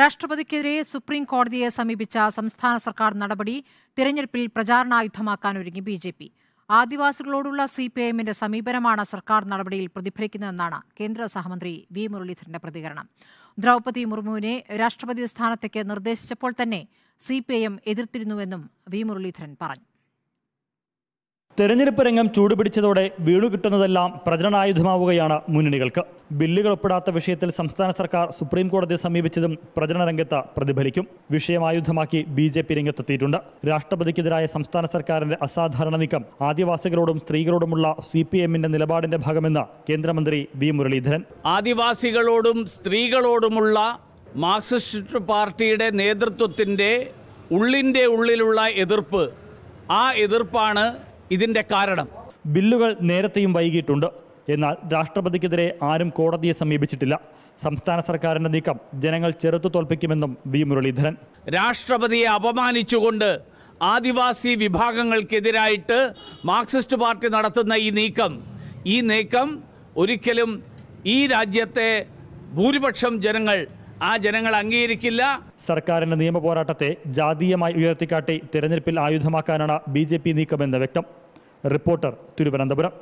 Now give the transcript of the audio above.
രാഷ്ട്രപതിക്കെതിരെ supreme കോടതിയെ സമീപിച്ച സംസ്ഥാന സർക്കാർ നടപടി തിരഞ്ഞെടുപ്പിൽ പ്രചാരണായുധമാക്കാൻ ഒരുങ്ങി ബി ജെ പി ആദിവാസികളോടുള്ള സി പി ഐഎമ്മിന്റെ സമീപനമാണ് സർക്കാർ നടപടിയിൽ പ്രതിഫലിക്കുന്നതെന്നാണ് കേന്ദ്ര സഹമന്ത്രി വി മുരളീധരന്റെ പ്രതികരണം ദ്രൗപതി മുർമുവിനെ രാഷ്ട്രപതി സ്ഥാനത്തേക്ക് നിർദ്ദേശിച്ചപ്പോൾ തന്നെ സി പി ഐ എം എതിർത്തിരുന്നുവെന്നും വി മുരളീധരൻ പറഞ്ഞു തെരഞ്ഞെടുപ്പ് രംഗം ചൂടുപിടിച്ചതോടെ വീണു കിട്ടുന്നതെല്ലാം പ്രചരണായുധമാവുകയാണ് മുന്നണികൾക്ക് ബില്ലുകൾ ഒപ്പിടാത്ത വിഷയത്തിൽ സംസ്ഥാന സർക്കാർ സുപ്രീം കോടതിയെ സമീപിച്ചതും പ്രചരണ രംഗത്ത് പ്രതിഫലിക്കും വിഷയമായുധമാക്കി ബി ജെ പി രംഗത്തെത്തിയിട്ടുണ്ട് രാഷ്ട്രപതിക്കെതിരായ സംസ്ഥാന സർക്കാരിന്റെ അസാധാരണ നീക്കം ആദിവാസികളോടും സ്ത്രീകളോടുമുള്ള സി പി എമ്മിന്റെ നിലപാടിന്റെ ഭാഗമെന്ന് കേന്ദ്രമന്ത്രി വി മുരളീധരൻ ആദിവാസികളോടും സ്ത്രീകളോടുമുള്ള മാർക്സിസ്റ്റ് പാർട്ടിയുടെ നേതൃത്വത്തിന്റെ ഉള്ളിന്റെ ഉള്ളിലുള്ള എതിർപ്പ് ആ എതിർപ്പാണ് ഇതിന്റെ കാരണം ബില്ലുകൾ നേരത്തെയും വൈകിയിട്ടുണ്ട് എന്നാൽ രാഷ്ട്രപതിക്കെതിരെ ആരും കോടതിയെ സമീപിച്ചിട്ടില്ല സംസ്ഥാന സർക്കാരിന്റെ നീക്കം ജനങ്ങൾ ചെറുത്തു തോൽപ്പിക്കുമെന്നും വി മുരളീധരൻ രാഷ്ട്രപതിയെ അപമാനിച്ചുകൊണ്ട് ആദിവാസി വിഭാഗങ്ങൾക്കെതിരായിട്ട് മാർക്സിസ്റ്റ് പാർട്ടി നടത്തുന്ന ഈ നീക്കം ഈ നീക്കം ഒരിക്കലും ഈ രാജ്യത്തെ ഭൂരിപക്ഷം ജനങ്ങൾ ആ ജനങ്ങൾ അംഗീകരിക്കില്ല സർക്കാരിന്റെ നിയമ പോരാട്ടത്തെ ജാതീയമായി ഉയർത്തിക്കാട്ടി തെരഞ്ഞെടുപ്പിൽ ആയുധമാക്കാനാണ് ബി ജെ പി നീക്കമെന്ന് വ്യക്തം റിപ്പോർട്ടർ തിരുവനന്തപുരം